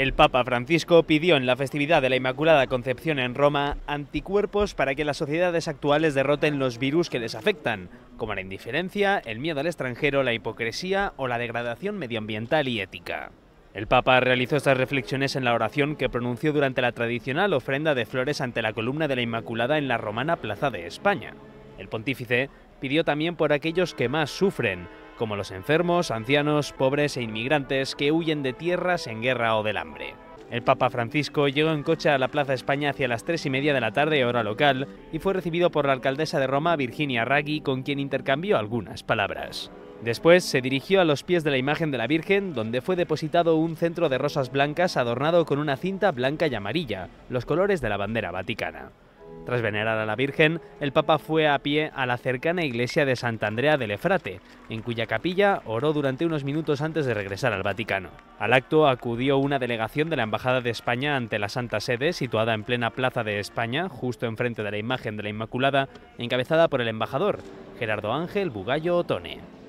El Papa Francisco pidió en la festividad de la Inmaculada Concepción en Roma anticuerpos para que las sociedades actuales derroten los virus que les afectan, como la indiferencia, el miedo al extranjero, la hipocresía o la degradación medioambiental y ética. El Papa realizó estas reflexiones en la oración que pronunció durante la tradicional ofrenda de flores ante la columna de la Inmaculada en la romana Plaza de España. El pontífice pidió también por aquellos que más sufren, como los enfermos, ancianos, pobres e inmigrantes que huyen de tierras en guerra o del hambre. El Papa Francisco llegó en coche a la Plaza España hacia las tres y media de la tarde, hora local, y fue recibido por la alcaldesa de Roma, Virginia Raggi, con quien intercambió algunas palabras. Después se dirigió a los pies de la imagen de la Virgen, donde fue depositado un centro de rosas blancas adornado con una cinta blanca y amarilla, los colores de la bandera vaticana. Tras venerar a la Virgen, el Papa fue a pie a la cercana iglesia de Santa Andrea del Efrate, en cuya capilla oró durante unos minutos antes de regresar al Vaticano. Al acto acudió una delegación de la Embajada de España ante la Santa Sede, situada en plena Plaza de España, justo enfrente de la imagen de la Inmaculada, encabezada por el embajador, Gerardo Ángel Bugallo Otone.